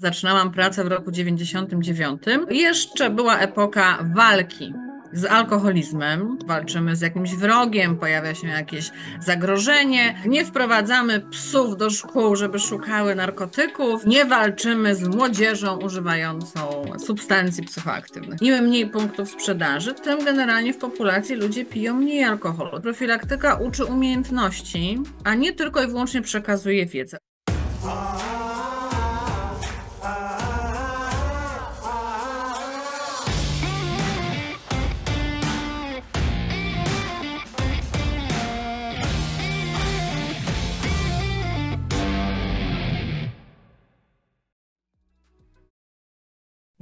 Zaczynałam pracę w roku 99. Jeszcze była epoka walki z alkoholizmem, walczymy z jakimś wrogiem, pojawia się jakieś zagrożenie, nie wprowadzamy psów do szkół, żeby szukały narkotyków, nie walczymy z młodzieżą używającą substancji psychoaktywnych. Im mniej punktów sprzedaży, tym generalnie w populacji ludzie piją mniej alkoholu. Profilaktyka uczy umiejętności, a nie tylko i wyłącznie przekazuje wiedzę.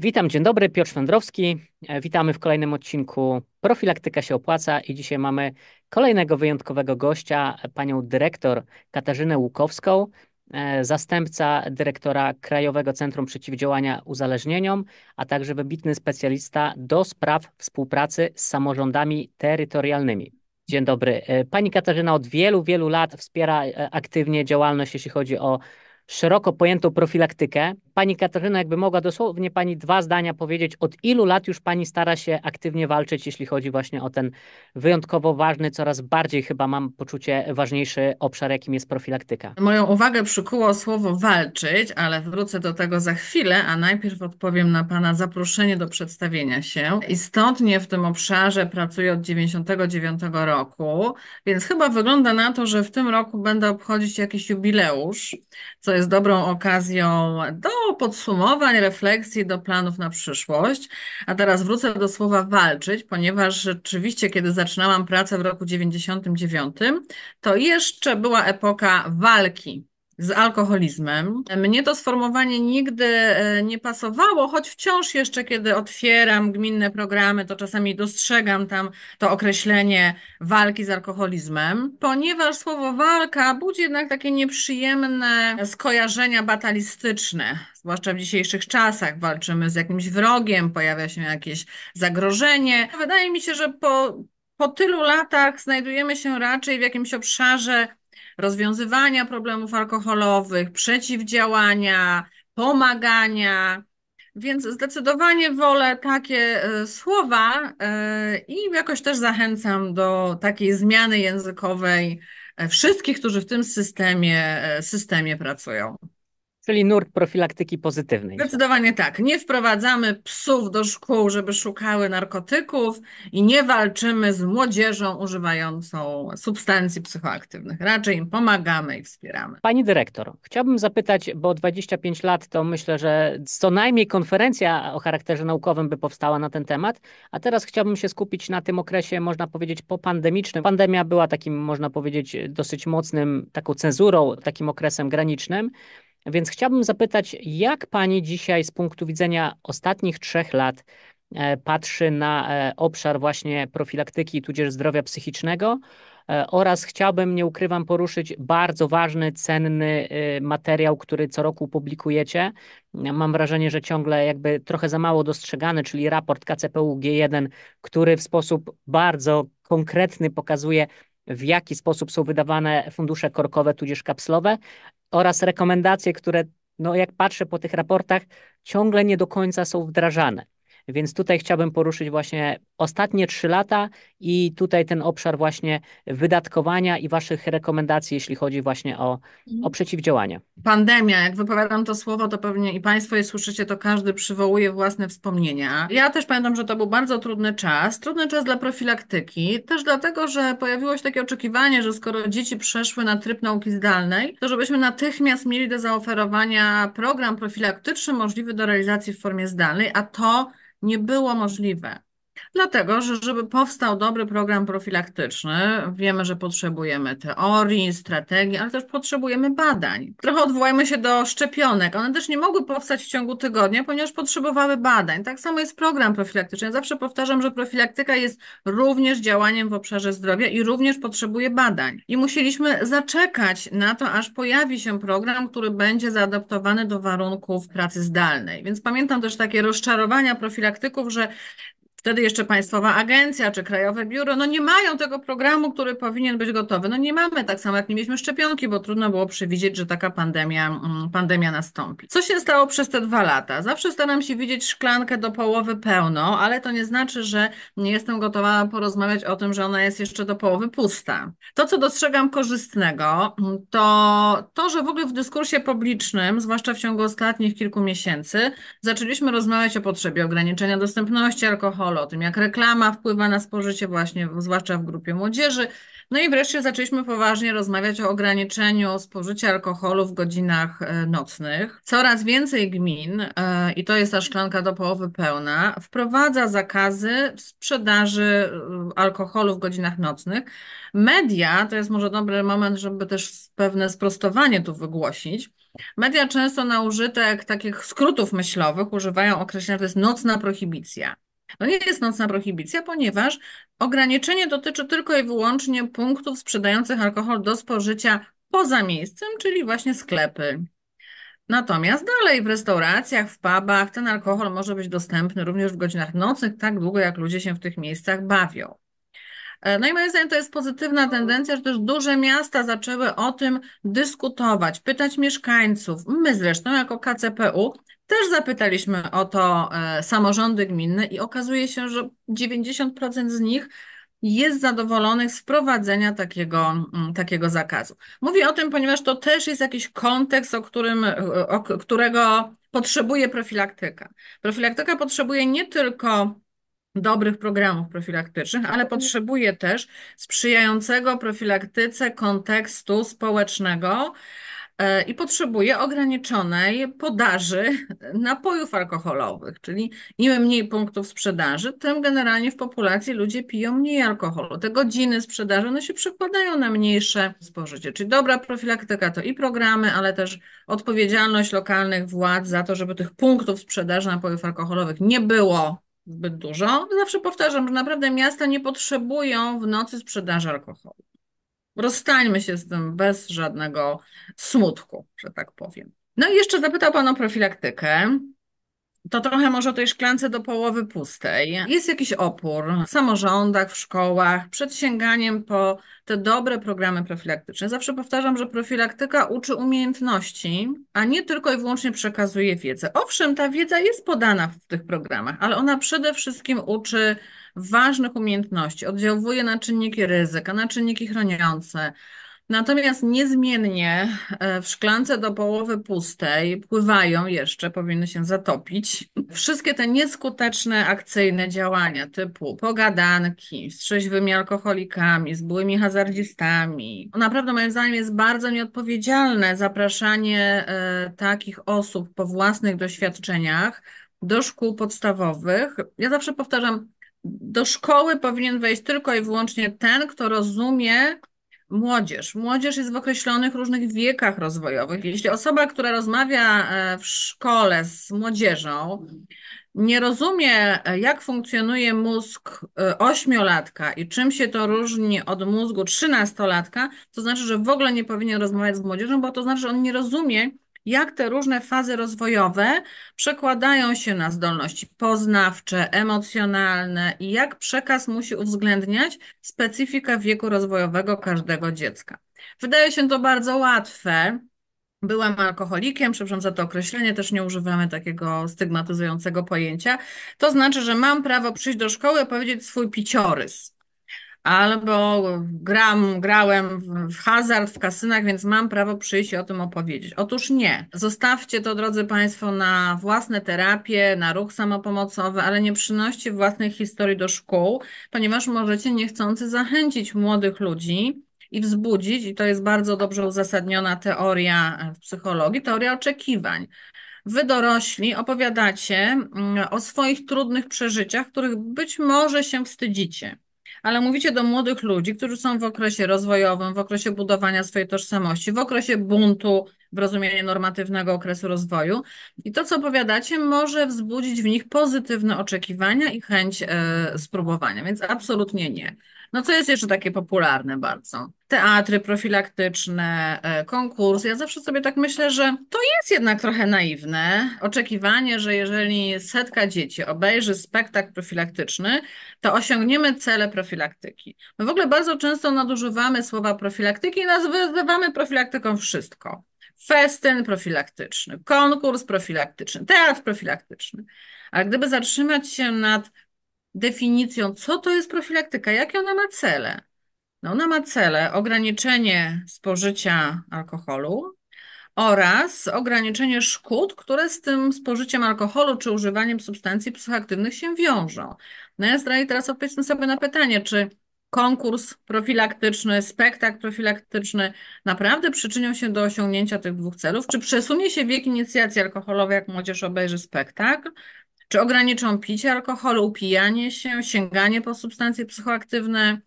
Witam, dzień dobry, Piotr Wędrowski. E, witamy w kolejnym odcinku Profilaktyka się opłaca i dzisiaj mamy kolejnego wyjątkowego gościa, e, panią dyrektor Katarzynę Łukowską, e, zastępca dyrektora Krajowego Centrum Przeciwdziałania Uzależnieniom, a także wybitny specjalista do spraw współpracy z samorządami terytorialnymi. Dzień dobry. Pani Katarzyna od wielu, wielu lat wspiera aktywnie działalność, jeśli chodzi o szeroko pojętą profilaktykę Pani Katarzyna, jakby mogła dosłownie Pani dwa zdania powiedzieć, od ilu lat już Pani stara się aktywnie walczyć, jeśli chodzi właśnie o ten wyjątkowo ważny, coraz bardziej chyba mam poczucie ważniejszy obszar, jakim jest profilaktyka? Moją uwagę przykuło słowo walczyć, ale wrócę do tego za chwilę, a najpierw odpowiem na Pana zaproszenie do przedstawienia się. Istotnie w tym obszarze pracuję od 99 roku, więc chyba wygląda na to, że w tym roku będę obchodzić jakiś jubileusz, co jest dobrą okazją do podsumowań, refleksji do planów na przyszłość. A teraz wrócę do słowa walczyć, ponieważ rzeczywiście, kiedy zaczynałam pracę w roku 99, to jeszcze była epoka walki z alkoholizmem. Mnie to sformułowanie nigdy e, nie pasowało, choć wciąż jeszcze, kiedy otwieram gminne programy, to czasami dostrzegam tam to określenie walki z alkoholizmem, ponieważ słowo walka budzi jednak takie nieprzyjemne skojarzenia batalistyczne. Zwłaszcza w dzisiejszych czasach walczymy z jakimś wrogiem, pojawia się jakieś zagrożenie. Wydaje mi się, że po, po tylu latach znajdujemy się raczej w jakimś obszarze rozwiązywania problemów alkoholowych, przeciwdziałania, pomagania. Więc zdecydowanie wolę takie e, słowa e, i jakoś też zachęcam do takiej zmiany językowej e, wszystkich, którzy w tym systemie, systemie pracują. Czyli nurt profilaktyki pozytywnej. Zdecydowanie tak. Nie wprowadzamy psów do szkół, żeby szukały narkotyków i nie walczymy z młodzieżą używającą substancji psychoaktywnych. Raczej im pomagamy i wspieramy. Pani dyrektor, chciałbym zapytać, bo 25 lat to myślę, że co najmniej konferencja o charakterze naukowym by powstała na ten temat, a teraz chciałbym się skupić na tym okresie, można powiedzieć, popandemicznym. Pandemia była takim, można powiedzieć, dosyć mocnym, taką cenzurą, takim okresem granicznym. Więc chciałbym zapytać, jak Pani dzisiaj z punktu widzenia ostatnich trzech lat e, patrzy na e, obszar właśnie profilaktyki tudzież zdrowia psychicznego? E, oraz chciałbym, nie ukrywam, poruszyć bardzo ważny, cenny y, materiał, który co roku publikujecie. Mam wrażenie, że ciągle jakby trochę za mało dostrzegany, czyli raport KCPU G1, który w sposób bardzo konkretny pokazuje, w jaki sposób są wydawane fundusze korkowe tudzież kapslowe, oraz rekomendacje, które, no jak patrzę po tych raportach, ciągle nie do końca są wdrażane. Więc tutaj chciałbym poruszyć właśnie ostatnie trzy lata i tutaj ten obszar właśnie wydatkowania i Waszych rekomendacji, jeśli chodzi właśnie o, o mhm. przeciwdziałanie. Pandemia, jak wypowiadam to słowo, to pewnie i Państwo je słyszycie, to każdy przywołuje własne wspomnienia. Ja też pamiętam, że to był bardzo trudny czas, trudny czas dla profilaktyki, też dlatego, że pojawiło się takie oczekiwanie, że skoro dzieci przeszły na tryb nauki zdalnej, to żebyśmy natychmiast mieli do zaoferowania program profilaktyczny możliwy do realizacji w formie zdalnej, a to nie było możliwe. Dlatego, że żeby powstał dobry program profilaktyczny, wiemy, że potrzebujemy teorii, strategii, ale też potrzebujemy badań. Trochę odwołajmy się do szczepionek. One też nie mogły powstać w ciągu tygodnia, ponieważ potrzebowały badań. Tak samo jest program profilaktyczny. Ja zawsze powtarzam, że profilaktyka jest również działaniem w obszarze zdrowia i również potrzebuje badań. I musieliśmy zaczekać na to, aż pojawi się program, który będzie zaadaptowany do warunków pracy zdalnej. Więc pamiętam też takie rozczarowania profilaktyków, że Wtedy jeszcze Państwowa Agencja czy Krajowe Biuro, no nie mają tego programu, który powinien być gotowy. No nie mamy, tak samo jak nie mieliśmy szczepionki, bo trudno było przewidzieć, że taka pandemia, mm, pandemia nastąpi. Co się stało przez te dwa lata? Zawsze staram się widzieć szklankę do połowy pełną, ale to nie znaczy, że nie jestem gotowa porozmawiać o tym, że ona jest jeszcze do połowy pusta. To, co dostrzegam korzystnego, mm, to to, że w ogóle w dyskursie publicznym, zwłaszcza w ciągu ostatnich kilku miesięcy, zaczęliśmy rozmawiać o potrzebie ograniczenia dostępności alkoholu, o tym jak reklama wpływa na spożycie właśnie, zwłaszcza w grupie młodzieży. No i wreszcie zaczęliśmy poważnie rozmawiać o ograniczeniu spożycia alkoholu w godzinach e, nocnych. Coraz więcej gmin, e, i to jest ta szklanka do połowy pełna, wprowadza zakazy sprzedaży e, alkoholu w godzinach nocnych. Media, to jest może dobry moment, żeby też pewne sprostowanie tu wygłosić. Media często na użytek takich skrótów myślowych używają określenia, to jest nocna prohibicja. To no nie jest nocna prohibicja, ponieważ ograniczenie dotyczy tylko i wyłącznie punktów sprzedających alkohol do spożycia poza miejscem, czyli właśnie sklepy. Natomiast dalej w restauracjach, w pubach ten alkohol może być dostępny również w godzinach nocnych, tak długo jak ludzie się w tych miejscach bawią. E, no i moim zdaniem to jest pozytywna tendencja, że też duże miasta zaczęły o tym dyskutować, pytać mieszkańców. My zresztą jako KCPU też zapytaliśmy o to e, samorządy gminne i okazuje się, że 90% z nich jest zadowolonych z wprowadzenia takiego, mm, takiego zakazu. Mówię o tym, ponieważ to też jest jakiś kontekst, o którym, e, o którego potrzebuje profilaktyka. Profilaktyka potrzebuje nie tylko dobrych programów profilaktycznych, ale potrzebuje też sprzyjającego profilaktyce kontekstu społecznego, E, i potrzebuje ograniczonej podaży napojów alkoholowych, czyli im mniej punktów sprzedaży, tym generalnie w populacji ludzie piją mniej alkoholu. Te godziny sprzedaży, one się przekładają na mniejsze spożycie. Czyli dobra profilaktyka to i programy, ale też odpowiedzialność lokalnych władz za to, żeby tych punktów sprzedaży napojów alkoholowych nie było zbyt dużo. Zawsze powtarzam, że naprawdę miasta nie potrzebują w nocy sprzedaży alkoholu. Rozstańmy się z tym bez żadnego smutku, że tak powiem. No i jeszcze zapytał Pan o profilaktykę. To trochę może o tej szklance do połowy pustej. Jest jakiś opór w samorządach, w szkołach, przed sięganiem po te dobre programy profilaktyczne. Zawsze powtarzam, że profilaktyka uczy umiejętności, a nie tylko i wyłącznie przekazuje wiedzę. Owszem, ta wiedza jest podana w tych programach, ale ona przede wszystkim uczy ważnych umiejętności, oddziałuje na czynniki ryzyka, na czynniki chroniące. Natomiast niezmiennie e, w szklance do połowy pustej pływają jeszcze, powinny się zatopić, wszystkie te nieskuteczne akcyjne działania typu pogadanki z trzeźwymi alkoholikami, z byłymi hazardzistami. Naprawdę moim zdaniem jest bardzo nieodpowiedzialne zapraszanie e, takich osób po własnych doświadczeniach do szkół podstawowych. Ja zawsze powtarzam, do szkoły powinien wejść tylko i wyłącznie ten, kto rozumie młodzież. Młodzież jest w określonych różnych wiekach rozwojowych. Jeśli osoba, która rozmawia e, w szkole z młodzieżą, nie rozumie, e, jak funkcjonuje mózg e, ośmiolatka i czym się to różni od mózgu trzynastolatka, to znaczy, że w ogóle nie powinien rozmawiać z młodzieżą, bo to znaczy, że on nie rozumie, jak te różne fazy rozwojowe przekładają się na zdolności poznawcze, emocjonalne i jak przekaz musi uwzględniać specyfikę wieku rozwojowego każdego dziecka. Wydaje się to bardzo łatwe, byłam alkoholikiem, przepraszam za to określenie, też nie używamy takiego stygmatyzującego pojęcia. To znaczy, że mam prawo przyjść do szkoły i powiedzieć swój piciorys albo gram, grałem w hazard, w kasynach, więc mam prawo przyjść i o tym opowiedzieć. Otóż nie. Zostawcie to, drodzy Państwo, na własne terapie, na ruch samopomocowy, ale nie przynoście własnej historii do szkół, ponieważ możecie niechcący zachęcić młodych ludzi i wzbudzić, i to jest bardzo dobrze uzasadniona teoria w psychologii, teoria oczekiwań. Wy dorośli opowiadacie mm, o swoich trudnych przeżyciach, których być może się wstydzicie ale mówicie do młodych ludzi, którzy są w okresie rozwojowym, w okresie budowania swojej tożsamości, w okresie buntu, w rozumieniu normatywnego okresu rozwoju. I to, co opowiadacie, może wzbudzić w nich pozytywne oczekiwania i chęć e, spróbowania, więc absolutnie nie. No co jest jeszcze takie popularne bardzo? Teatry profilaktyczne, e, konkurs. Ja zawsze sobie tak myślę, że to jest jednak trochę naiwne oczekiwanie, że jeżeli setka dzieci obejrzy spektakl profilaktyczny, to osiągniemy cele profilaktyki. My w ogóle bardzo często nadużywamy słowa profilaktyki i nazywamy profilaktyką wszystko. Festyn profilaktyczny, konkurs profilaktyczny, teatr profilaktyczny. Ale gdyby zatrzymać się nad definicją, co to jest profilaktyka, jakie ona ma cele. No ona ma cele ograniczenie spożycia alkoholu oraz ograniczenie szkód, które z tym spożyciem alkoholu czy używaniem substancji psychoaktywnych się wiążą. No ja zdaję teraz odpowiedzmy sobie na pytanie, czy konkurs profilaktyczny, spektakl profilaktyczny naprawdę przyczynią się do osiągnięcia tych dwóch celów? Czy przesunie się wiek inicjacji alkoholowej, jak młodzież obejrzy spektakl? Czy ograniczą picie alkoholu, upijanie się, sięganie po substancje psychoaktywne,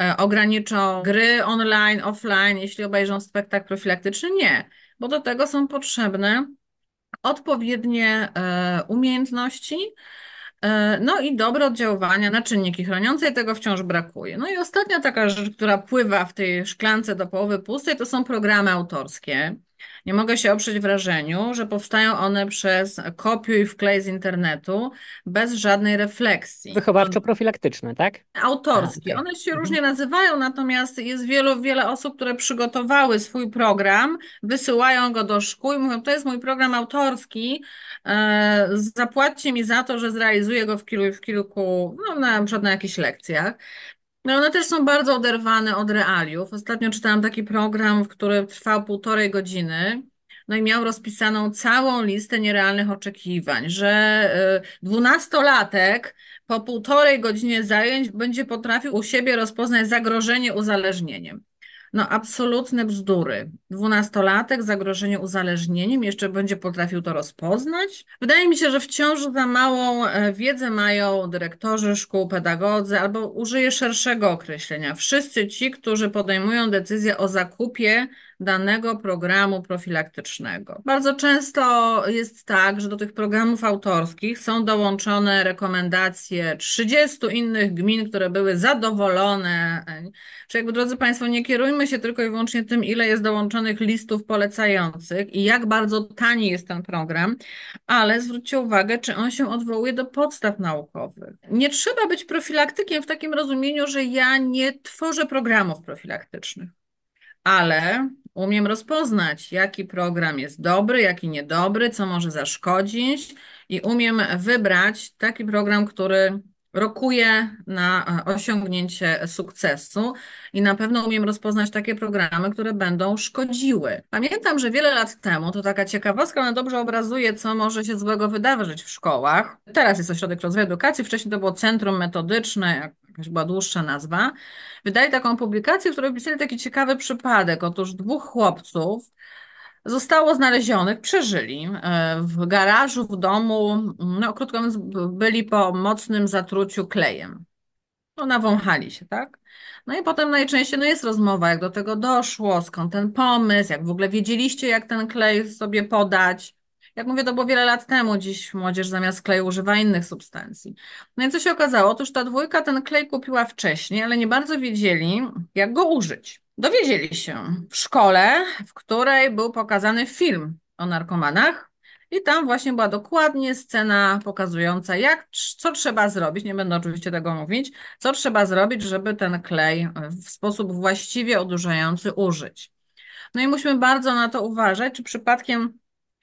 e, ograniczą gry online, offline, jeśli obejrzą spektakl profilaktyczny? Nie, bo do tego są potrzebne odpowiednie e, umiejętności, e, no i dobre oddziaływania na czynniki chroniące i tego wciąż brakuje. No i ostatnia taka rzecz, która pływa w tej szklance do połowy pustej, to są programy autorskie. Nie mogę się oprzeć wrażeniu, że powstają one przez kopiuj i wklej z internetu bez żadnej refleksji. Wychowawczo-profilaktyczne, tak? Autorskie. Tak, tak. One się mhm. różnie nazywają, natomiast jest wielu, wiele osób, które przygotowały swój program, wysyłają go do szkół i mówią, to jest mój program autorski, e, zapłaćcie mi za to, że zrealizuję go w kilku, w kilku no na przykład na jakichś lekcjach. No one też są bardzo oderwane od realiów. Ostatnio czytałam taki program, w który trwał półtorej godziny. No i miał rozpisaną całą listę nierealnych oczekiwań, że y, dwunastolatek po półtorej godzinie zajęć będzie potrafił u siebie rozpoznać zagrożenie uzależnieniem. No absolutne bzdury. Dwunastolatek zagrożenie uzależnieniem jeszcze będzie potrafił to rozpoznać. Wydaje mi się, że wciąż za małą e, wiedzę mają dyrektorzy szkół, pedagodzy, albo użyję szerszego określenia. Wszyscy ci, którzy podejmują decyzję o zakupie danego programu profilaktycznego. Bardzo często jest tak, że do tych programów autorskich są dołączone rekomendacje 30 innych gmin, które były zadowolone. Czy jakby, drodzy Państwo, nie kierujmy się tylko i wyłącznie tym, ile jest dołączonych listów polecających i jak bardzo tani jest ten program, ale zwróćcie uwagę, czy on się odwołuje do podstaw naukowych. Nie trzeba być profilaktykiem w takim rozumieniu, że ja nie tworzę programów profilaktycznych ale Umiem rozpoznać, jaki program jest dobry, jaki niedobry, co może zaszkodzić, i umiem wybrać taki program, który rokuje na e, osiągnięcie sukcesu i na pewno umiem rozpoznać takie programy, które będą szkodziły. Pamiętam, że wiele lat temu, to taka ciekawostka, ona dobrze obrazuje, co może się złego wydarzyć w szkołach. Teraz jest Ośrodek Rozwoju Edukacji, wcześniej to było Centrum Metodyczne, jakaś była dłuższa nazwa, wydali taką publikację, w której opisali taki ciekawy przypadek. Otóż dwóch chłopców zostało znalezionych, przeżyli e, w garażu, w domu, no krótko mówiąc, byli po mocnym zatruciu klejem. No, nawąchali się, tak? No i potem najczęściej no jest rozmowa, jak do tego doszło, skąd ten pomysł, jak w ogóle wiedzieliście, jak ten klej sobie podać. Jak mówię, to było wiele lat temu, dziś młodzież zamiast kleju używa innych substancji. No i co się okazało? Otóż ta dwójka ten klej kupiła wcześniej, ale nie bardzo wiedzieli, jak go użyć. Dowiedzieli się w szkole, w której był pokazany film o narkomanach. I tam właśnie była dokładnie scena pokazująca, jak, co trzeba zrobić, nie będę oczywiście tego mówić, co trzeba zrobić, żeby ten klej e, w sposób właściwie odurzający użyć. No i musimy bardzo na to uważać, czy przypadkiem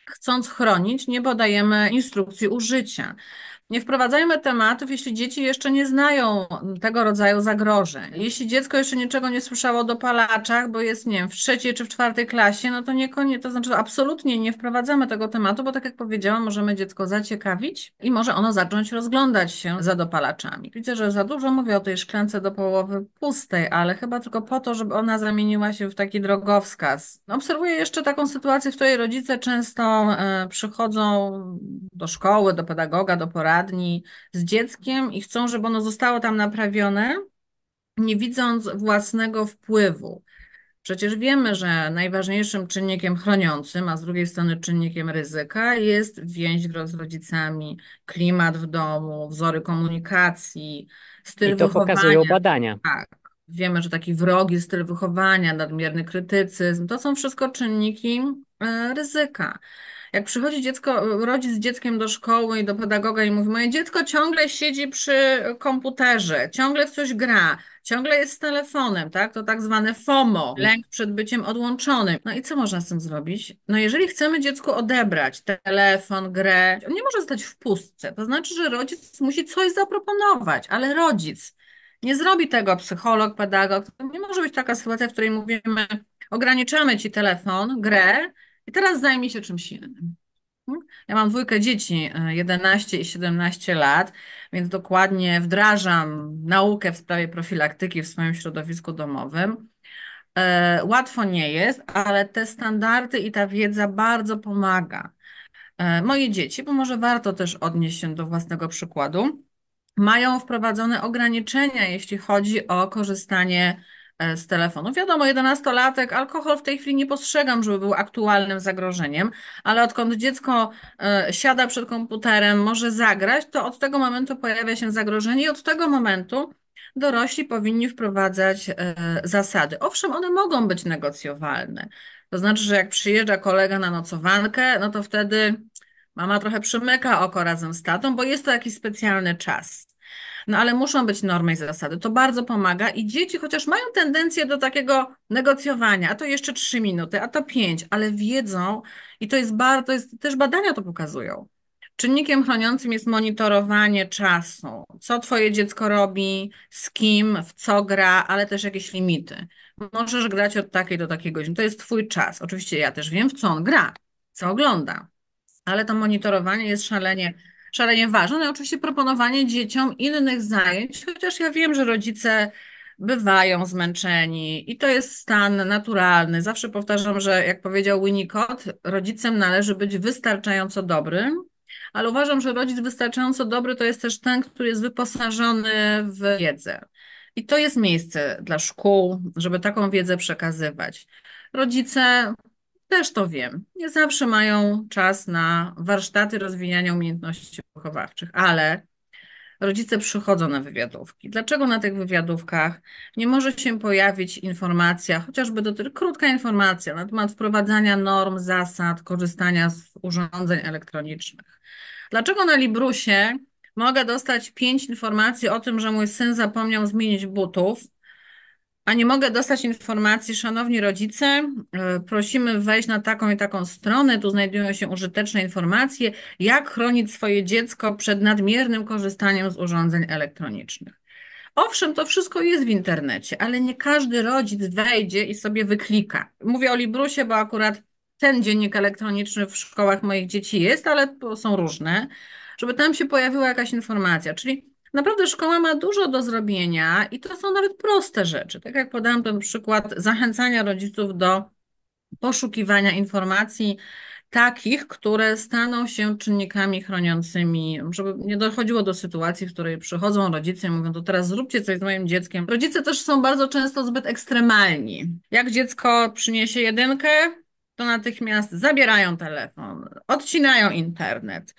chcąc chronić, nie podajemy instrukcji użycia. Nie wprowadzajmy tematów, jeśli dzieci jeszcze nie znają tego rodzaju zagrożeń. Jeśli dziecko jeszcze niczego nie słyszało o dopalaczach, bo jest, nie wiem, w trzeciej czy w czwartej klasie, no to niekoniecznie, to znaczy absolutnie nie wprowadzamy tego tematu, bo tak jak powiedziałam, możemy dziecko zaciekawić i może ono zacząć rozglądać się za dopalaczami. Widzę, że za dużo mówię o tej szklance do połowy pustej, ale chyba tylko po to, żeby ona zamieniła się w taki drogowskaz. Obserwuję jeszcze taką sytuację, w której rodzice często e, przychodzą do szkoły, do pedagoga, do porady, z dzieckiem i chcą, żeby ono zostało tam naprawione, nie widząc własnego wpływu. Przecież wiemy, że najważniejszym czynnikiem chroniącym, a z drugiej strony czynnikiem ryzyka jest więź z rodzicami, klimat w domu, wzory komunikacji, styl I to wychowania. pokazują badania. Tak. Wiemy, że taki wrogi styl wychowania, nadmierny krytycyzm, to są wszystko czynniki e, ryzyka. Jak przychodzi dziecko, rodzic z dzieckiem do szkoły i do pedagoga i mówi, moje dziecko ciągle siedzi przy komputerze, ciągle w coś gra, ciągle jest z telefonem, tak? To tak zwane FOMO, lęk przed byciem odłączonym. No i co można z tym zrobić? No jeżeli chcemy dziecku odebrać telefon, grę, on nie może stać w pustce. To znaczy, że rodzic musi coś zaproponować, ale rodzic nie zrobi tego psycholog, pedagog. To nie może być taka sytuacja, w której mówimy, ograniczamy ci telefon, grę, i teraz zajmij się czymś innym. Hmm? Ja mam dwójkę dzieci, 11 y, i 17 lat, więc dokładnie wdrażam naukę w sprawie profilaktyki w swoim środowisku domowym. E, łatwo nie jest, ale te standardy i ta wiedza bardzo pomaga. E, moje dzieci, bo może warto też odnieść się do własnego przykładu, mają wprowadzone ograniczenia, jeśli chodzi o korzystanie E, z telefonu. Wiadomo, 11-latek, alkohol w tej chwili nie postrzegam, żeby był aktualnym zagrożeniem, ale odkąd dziecko e, siada przed komputerem, może zagrać, to od tego momentu pojawia się zagrożenie i od tego momentu dorośli powinni wprowadzać e, zasady. Owszem, one mogą być negocjowalne. To znaczy, że jak przyjeżdża kolega na nocowankę, no to wtedy mama trochę przymyka oko razem z tatą, bo jest to jakiś specjalny czas no ale muszą być normy i zasady. To bardzo pomaga i dzieci, chociaż mają tendencję do takiego negocjowania, a to jeszcze trzy minuty, a to pięć, ale wiedzą i to jest bardzo, jest, też badania to pokazują. Czynnikiem chroniącym jest monitorowanie czasu. Co twoje dziecko robi, z kim, w co gra, ale też jakieś limity. Możesz grać od takiej do takiej godziny. To jest twój czas. Oczywiście ja też wiem, w co on gra, co ogląda. Ale to monitorowanie jest szalenie szalenie ważne. No i oczywiście proponowanie dzieciom innych zajęć, chociaż ja wiem, że rodzice bywają zmęczeni i to jest stan naturalny. Zawsze powtarzam, że jak powiedział Winnicott, rodzicem należy być wystarczająco dobrym, ale uważam, że rodzic wystarczająco dobry to jest też ten, który jest wyposażony w wiedzę. I to jest miejsce dla szkół, żeby taką wiedzę przekazywać. Rodzice też to wiem, nie zawsze mają czas na warsztaty rozwijania umiejętności wychowawczych, ale rodzice przychodzą na wywiadówki. Dlaczego na tych wywiadówkach nie może się pojawić informacja, chociażby dotyczy krótka informacja na temat wprowadzania norm, zasad, korzystania z urządzeń elektronicznych? Dlaczego na Librusie mogę dostać pięć informacji o tym, że mój syn zapomniał zmienić butów, a nie mogę dostać informacji, szanowni rodzice, e, prosimy wejść na taką i taką stronę, tu znajdują się użyteczne informacje, jak chronić swoje dziecko przed nadmiernym korzystaniem z urządzeń elektronicznych. Owszem, to wszystko jest w internecie, ale nie każdy rodzic wejdzie i sobie wyklika. Mówię o Librusie, bo akurat ten dziennik elektroniczny w szkołach moich dzieci jest, ale są różne, żeby tam się pojawiła jakaś informacja. Czyli Naprawdę szkoła ma dużo do zrobienia i to są nawet proste rzeczy. Tak jak podałam ten przykład zachęcania rodziców do poszukiwania informacji takich, które staną się czynnikami chroniącymi, żeby nie dochodziło do sytuacji, w której przychodzą rodzice i mówią, to teraz zróbcie coś z moim dzieckiem. Rodzice też są bardzo często zbyt ekstremalni. Jak dziecko przyniesie jedynkę, to natychmiast zabierają telefon, odcinają internet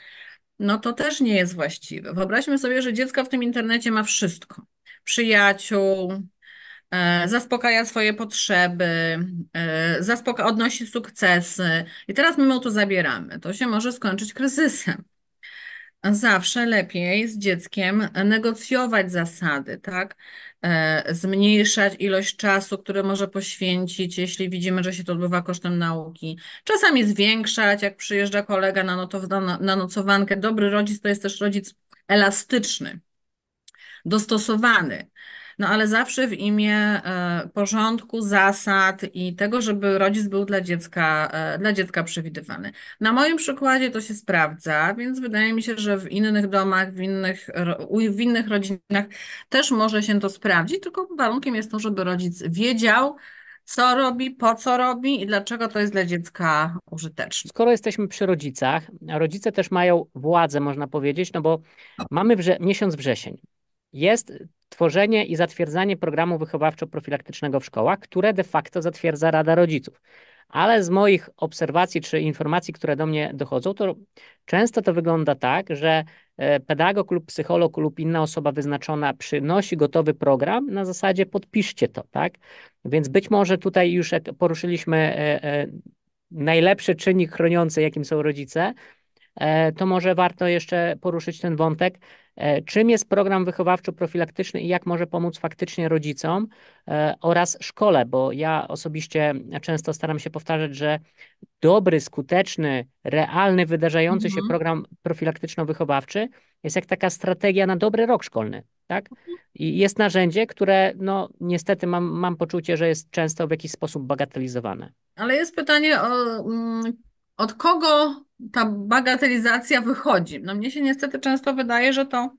no to też nie jest właściwe. Wyobraźmy sobie, że dziecko w tym internecie ma wszystko. Przyjaciół, e, zaspokaja swoje potrzeby, e, zaspoka odnosi sukcesy i teraz my mu to zabieramy. To się może skończyć kryzysem. Zawsze lepiej z dzieckiem negocjować zasady, tak? E, zmniejszać ilość czasu, który może poświęcić, jeśli widzimy, że się to odbywa kosztem nauki. Czasami zwiększać, jak przyjeżdża kolega na, na, na nocowankę. Dobry rodzic to jest też rodzic elastyczny, dostosowany, no ale zawsze w imię e, porządku, zasad i tego, żeby rodzic był dla dziecka, e, dla dziecka przewidywany. Na moim przykładzie to się sprawdza, więc wydaje mi się, że w innych domach, w innych, w innych rodzinach też może się to sprawdzić, tylko warunkiem jest to, żeby rodzic wiedział, co robi, po co robi i dlaczego to jest dla dziecka użyteczne. Skoro jesteśmy przy rodzicach, rodzice też mają władzę, można powiedzieć, no bo mamy wrze miesiąc wrzesień jest tworzenie i zatwierdzanie programu wychowawczo-profilaktycznego w szkołach, które de facto zatwierdza Rada Rodziców. Ale z moich obserwacji czy informacji, które do mnie dochodzą, to często to wygląda tak, że e, pedagog lub psycholog lub inna osoba wyznaczona przynosi gotowy program na zasadzie podpiszcie to, tak? Więc być może tutaj już poruszyliśmy e, e, najlepszy czynnik chroniący, jakim są rodzice, to może warto jeszcze poruszyć ten wątek E, czym jest program wychowawczo-profilaktyczny i jak może pomóc faktycznie rodzicom e, oraz szkole, bo ja osobiście e, często staram się powtarzać, że dobry, skuteczny, realny, wydarzający mhm. się program profilaktyczno-wychowawczy jest jak taka strategia na dobry rok szkolny. Tak? I jest narzędzie, które no, niestety mam, mam poczucie, że jest często w jakiś sposób bagatelizowane. Ale jest pytanie o mm, od kogo ta bagatelizacja wychodzi? No mnie się niestety często wydaje, że to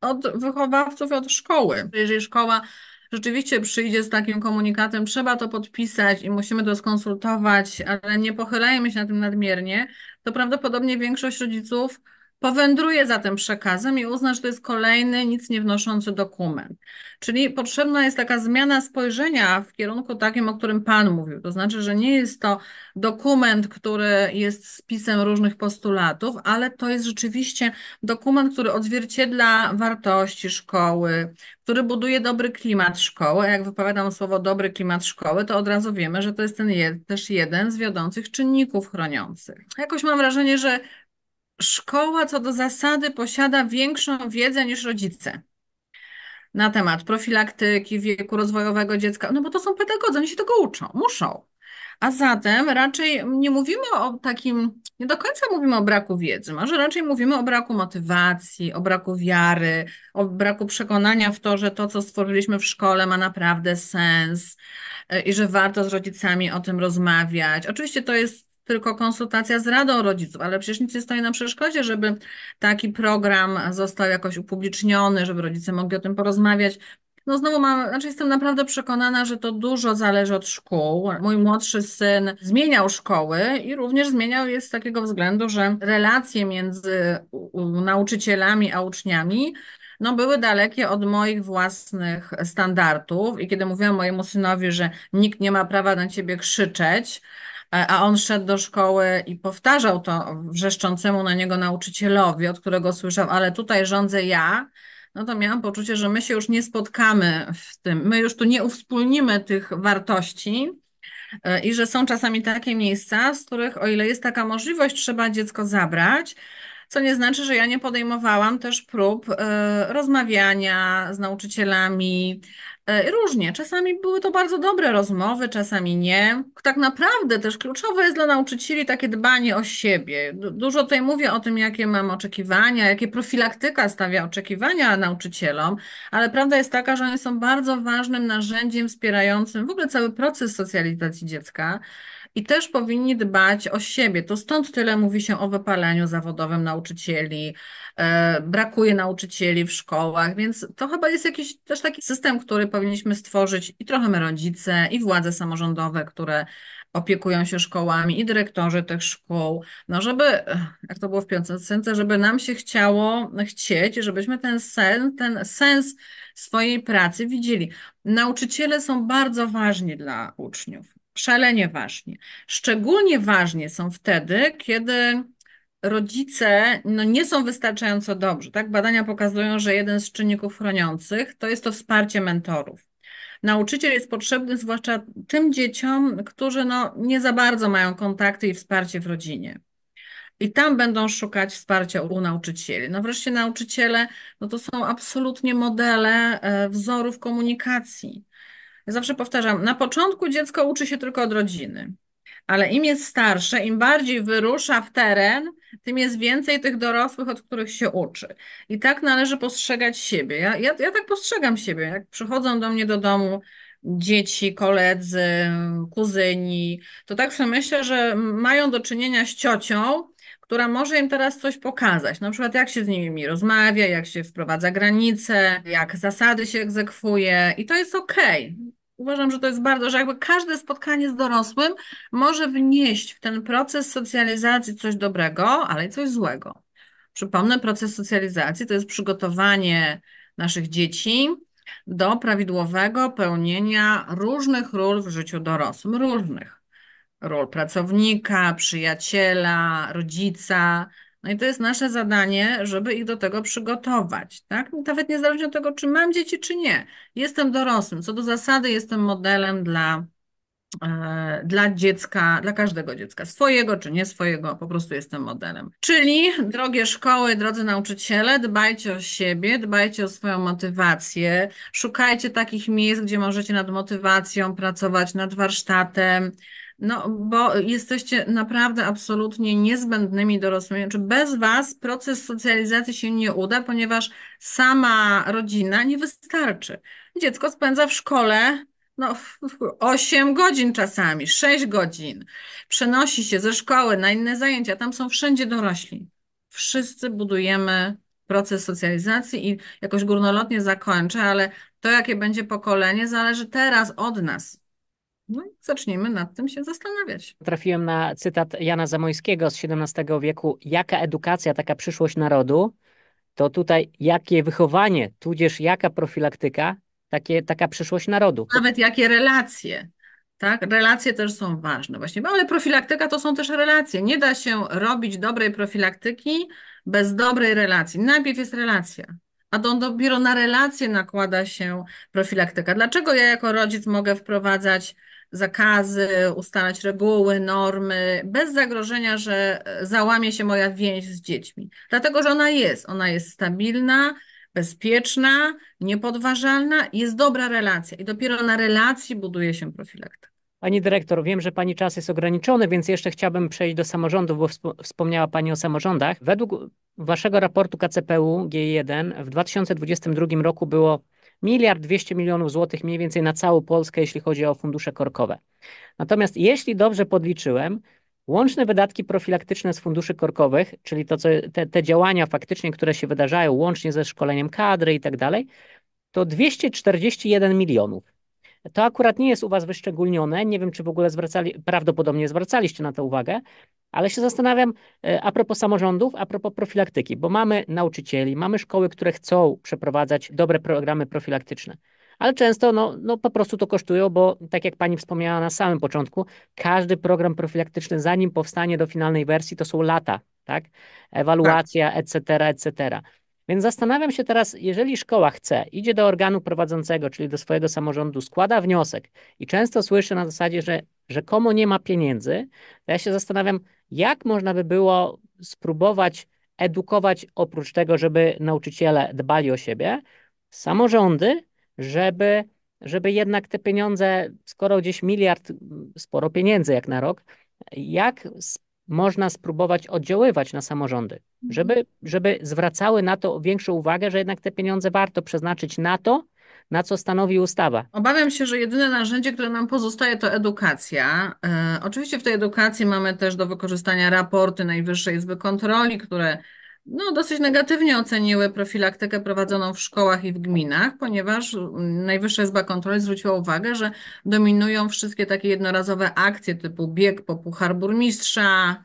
od wychowawców, od szkoły. Jeżeli szkoła rzeczywiście przyjdzie z takim komunikatem, trzeba to podpisać i musimy to skonsultować, ale nie pochylajmy się na tym nadmiernie, to prawdopodobnie większość rodziców Powędruje za tym przekazem i uzna, że to jest kolejny nic nie wnoszący dokument. Czyli potrzebna jest taka zmiana spojrzenia w kierunku takim, o którym Pan mówił. To znaczy, że nie jest to dokument, który jest spisem różnych postulatów, ale to jest rzeczywiście dokument, który odzwierciedla wartości szkoły, który buduje dobry klimat szkoły. Jak wypowiadam słowo dobry klimat szkoły, to od razu wiemy, że to jest ten jed, też jeden z wiodących czynników chroniących. Jakoś mam wrażenie, że szkoła co do zasady posiada większą wiedzę niż rodzice na temat profilaktyki wieku rozwojowego dziecka, no bo to są pedagodzy, oni się tego uczą, muszą. A zatem raczej nie mówimy o takim, nie do końca mówimy o braku wiedzy, może raczej mówimy o braku motywacji, o braku wiary, o braku przekonania w to, że to, co stworzyliśmy w szkole, ma naprawdę sens e, i że warto z rodzicami o tym rozmawiać. Oczywiście to jest tylko konsultacja z Radą Rodziców, ale przecież nic nie stoi na przeszkodzie, żeby taki program został jakoś upubliczniony, żeby rodzice mogli o tym porozmawiać. No znowu mam, znaczy jestem naprawdę przekonana, że to dużo zależy od szkół. Mój młodszy syn zmieniał szkoły i również zmieniał je z takiego względu, że relacje między nauczycielami a uczniami no, były dalekie od moich własnych standardów. I kiedy mówiłam mojemu synowi, że nikt nie ma prawa na ciebie krzyczeć, E, a on szedł do szkoły i powtarzał to wrzeszczącemu na niego nauczycielowi, od którego słyszał, ale tutaj rządzę ja, no to miałam poczucie, że my się już nie spotkamy w tym, my już tu nie uwspólnimy tych wartości e, i że są czasami takie miejsca, z których o ile jest taka możliwość, trzeba dziecko zabrać, co nie znaczy, że ja nie podejmowałam też prób y, rozmawiania z nauczycielami, E, różnie, czasami były to bardzo dobre rozmowy, czasami nie. Tak naprawdę też kluczowe jest dla nauczycieli takie dbanie o siebie. Dużo tutaj mówię o tym, jakie mam oczekiwania, jakie profilaktyka stawia oczekiwania nauczycielom, ale prawda jest taka, że one są bardzo ważnym narzędziem wspierającym w ogóle cały proces socjalizacji dziecka, i też powinni dbać o siebie. To stąd tyle mówi się o wypaleniu zawodowym nauczycieli, e, brakuje nauczycieli w szkołach, więc to chyba jest jakiś też taki system, który powinniśmy stworzyć i trochę my rodzice, i władze samorządowe, które opiekują się szkołami i dyrektorzy tych szkół, no żeby, jak to było w piątce, żeby nam się chciało chcieć, żebyśmy ten sens, ten sens swojej pracy widzieli. Nauczyciele są bardzo ważni dla uczniów. Szalenie ważne Szczególnie ważne są wtedy, kiedy rodzice no, nie są wystarczająco dobrzy. Tak? Badania pokazują, że jeden z czynników chroniących to jest to wsparcie mentorów. Nauczyciel jest potrzebny zwłaszcza tym dzieciom, którzy no, nie za bardzo mają kontakty i wsparcie w rodzinie. I tam będą szukać wsparcia u nauczycieli. No wreszcie nauczyciele no to są absolutnie modele e, wzorów komunikacji. Ja zawsze powtarzam, na początku dziecko uczy się tylko od rodziny, ale im jest starsze, im bardziej wyrusza w teren, tym jest więcej tych dorosłych, od których się uczy. I tak należy postrzegać siebie. Ja, ja, ja tak postrzegam siebie. Jak przychodzą do mnie do domu dzieci, koledzy, kuzyni, to tak sobie myślę, że mają do czynienia z ciocią, która może im teraz coś pokazać, na przykład jak się z nimi rozmawia, jak się wprowadza granice, jak zasady się egzekwuje i to jest okej. Okay uważam, że to jest bardzo, że jakby każde spotkanie z dorosłym może wnieść w ten proces socjalizacji coś dobrego, ale i coś złego. Przypomnę, proces socjalizacji to jest przygotowanie naszych dzieci do prawidłowego pełnienia różnych ról w życiu dorosłym, różnych. Ról pracownika, przyjaciela, rodzica, no i to jest nasze zadanie, żeby ich do tego przygotować, tak? Nawet niezależnie od tego, czy mam dzieci, czy nie. Jestem dorosłym. Co do zasady, jestem modelem dla, e, dla dziecka, dla każdego dziecka, swojego czy nie swojego, po prostu jestem modelem. Czyli, drogie szkoły, drodzy nauczyciele, dbajcie o siebie, dbajcie o swoją motywację, szukajcie takich miejsc, gdzie możecie nad motywacją pracować, nad warsztatem, no, bo jesteście naprawdę absolutnie niezbędnymi dorosłymi. Czy znaczy, bez Was proces socjalizacji się nie uda, ponieważ sama rodzina nie wystarczy. Dziecko spędza w szkole no, 8 godzin czasami, 6 godzin. Przenosi się ze szkoły na inne zajęcia. Tam są wszędzie dorośli. Wszyscy budujemy proces socjalizacji i jakoś górnolotnie zakończę, ale to, jakie będzie pokolenie, zależy teraz od nas no i zacznijmy nad tym się zastanawiać. Trafiłem na cytat Jana Zamoyskiego z XVII wieku: Jaka edukacja, taka przyszłość narodu? To tutaj jakie wychowanie, tudzież jaka profilaktyka, takie, taka przyszłość narodu. Nawet jakie relacje. Tak, relacje też są ważne właśnie, ale profilaktyka to są też relacje. Nie da się robić dobrej profilaktyki bez dobrej relacji. Najpierw jest relacja, a to dopiero na relacje nakłada się profilaktyka. Dlaczego ja jako rodzic mogę wprowadzać zakazy, ustalać reguły, normy, bez zagrożenia, że e, załamie się moja więź z dziećmi. Dlatego, że ona jest. Ona jest stabilna, bezpieczna, niepodważalna, jest dobra relacja i dopiero na relacji buduje się profilaktyka. Pani dyrektor, wiem, że Pani czas jest ograniczony, więc jeszcze chciałbym przejść do samorządów, bo wspomniała Pani o samorządach. Według Waszego raportu KCPU G1 w 2022 roku było miliard 200 milionów złotych mniej więcej na całą Polskę, jeśli chodzi o fundusze korkowe. Natomiast jeśli dobrze podliczyłem, łączne wydatki profilaktyczne z funduszy korkowych, czyli to, co, te, te działania faktycznie, które się wydarzają, łącznie ze szkoleniem kadry i tak dalej, to 241 milionów. To akurat nie jest u Was wyszczególnione. Nie wiem, czy w ogóle zwracali, prawdopodobnie zwracaliście na to uwagę, ale się zastanawiam e, a propos samorządów, a propos profilaktyki, bo mamy nauczycieli, mamy szkoły, które chcą przeprowadzać dobre programy profilaktyczne. Ale często no, no po prostu to kosztują, bo tak jak pani wspomniała na samym początku, każdy program profilaktyczny, zanim powstanie do finalnej wersji, to są lata, tak? Ewaluacja, tak. etc., etc. Więc zastanawiam się teraz, jeżeli szkoła chce, idzie do organu prowadzącego, czyli do swojego samorządu, składa wniosek i często słyszy na zasadzie, że rzekomo nie ma pieniędzy, to ja się zastanawiam, jak można by było spróbować edukować oprócz tego, żeby nauczyciele dbali o siebie, samorządy, żeby, żeby jednak te pieniądze, skoro gdzieś miliard, sporo pieniędzy jak na rok, jak można spróbować oddziaływać na samorządy, mhm. żeby, żeby zwracały na to większą uwagę, że jednak te pieniądze warto przeznaczyć na to, na co stanowi ustawa. Obawiam się, że jedyne narzędzie, które nam pozostaje, to edukacja. E, oczywiście w tej edukacji mamy też do wykorzystania raporty Najwyższej Izby Kontroli, które no, dosyć negatywnie oceniły profilaktykę prowadzoną w szkołach i w gminach, ponieważ Najwyższa Izba Kontroli zwróciła uwagę, że dominują wszystkie takie jednorazowe akcje typu bieg po puchar burmistrza,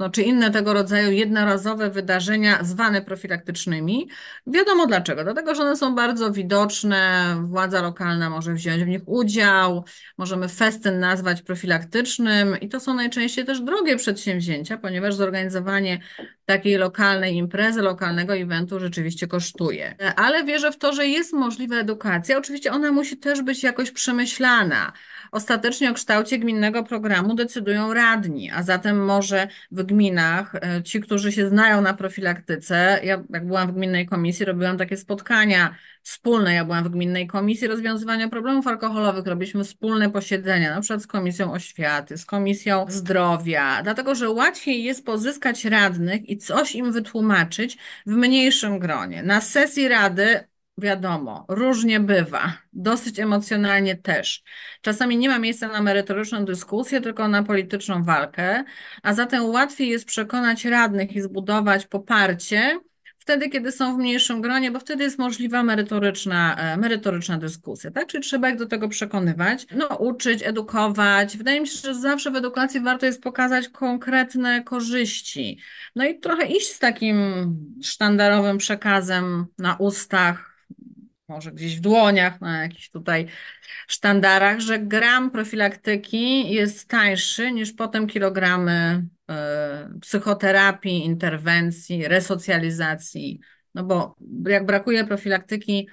no, czy inne tego rodzaju jednorazowe wydarzenia zwane profilaktycznymi. Wiadomo dlaczego, dlatego że one są bardzo widoczne, władza lokalna może wziąć w nich udział, możemy festyn nazwać profilaktycznym i to są najczęściej też drogie przedsięwzięcia, ponieważ zorganizowanie takiej lokalnej imprezy, lokalnego eventu rzeczywiście kosztuje. Ale wierzę w to, że jest możliwa edukacja. Oczywiście ona musi też być jakoś przemyślana. Ostatecznie o kształcie gminnego programu decydują radni, a zatem może w gminach e, ci, którzy się znają na profilaktyce, ja jak byłam w gminnej komisji, robiłam takie spotkania wspólne, ja byłam w gminnej komisji rozwiązywania problemów alkoholowych, robiliśmy wspólne posiedzenia, na przykład z Komisją Oświaty, z Komisją Zdrowia, dlatego, że łatwiej jest pozyskać radnych i coś im wytłumaczyć w mniejszym gronie. Na sesji rady wiadomo, różnie bywa, dosyć emocjonalnie też. Czasami nie ma miejsca na merytoryczną dyskusję, tylko na polityczną walkę, a zatem łatwiej jest przekonać radnych i zbudować poparcie wtedy, kiedy są w mniejszym gronie, bo wtedy jest możliwa merytoryczna, e, merytoryczna dyskusja, tak? Czyli trzeba ich do tego przekonywać, no, uczyć, edukować. Wydaje mi się, że zawsze w edukacji warto jest pokazać konkretne korzyści. No i trochę iść z takim sztandarowym przekazem na ustach, może gdzieś w dłoniach, na jakichś tutaj sztandarach, że gram profilaktyki jest tańszy niż potem kilogramy e, psychoterapii, interwencji, resocjalizacji. No bo jak brakuje profilaktyki,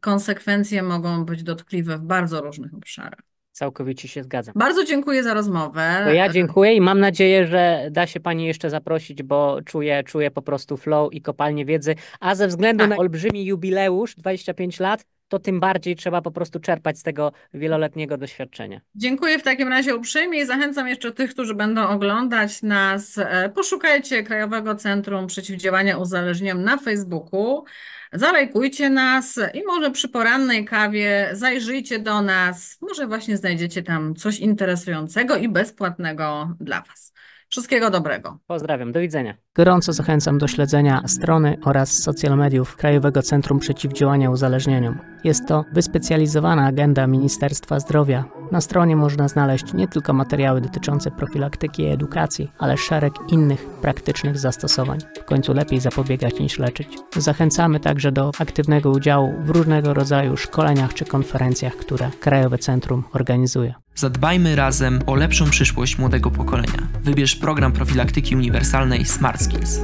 konsekwencje mogą być dotkliwe w bardzo różnych obszarach. Całkowicie się zgadzam. Bardzo dziękuję za rozmowę. To ja dziękuję i mam nadzieję, że da się Pani jeszcze zaprosić, bo czuję, czuję po prostu flow i kopalnię wiedzy. A ze względu tak. na olbrzymi jubileusz, 25 lat, to tym bardziej trzeba po prostu czerpać z tego wieloletniego doświadczenia. Dziękuję w takim razie uprzejmie i zachęcam jeszcze tych, którzy będą oglądać nas. E, poszukajcie Krajowego Centrum Przeciwdziałania Uzależnieniom na Facebooku zalajkujcie nas i może przy porannej kawie zajrzyjcie do nas. Może właśnie znajdziecie tam coś interesującego i bezpłatnego dla Was. Wszystkiego dobrego. Pozdrawiam, do widzenia. Gorąco zachęcam do śledzenia strony oraz social mediów Krajowego Centrum Przeciwdziałania Uzależnieniom. Jest to wyspecjalizowana agenda Ministerstwa Zdrowia. Na stronie można znaleźć nie tylko materiały dotyczące profilaktyki i edukacji, ale szereg innych praktycznych zastosowań. W końcu lepiej zapobiegać niż leczyć. Zachęcamy także do aktywnego udziału w różnego rodzaju szkoleniach czy konferencjach, które Krajowe Centrum organizuje. Zadbajmy razem o lepszą przyszłość młodego pokolenia. Wybierz program profilaktyki uniwersalnej Smart Skills.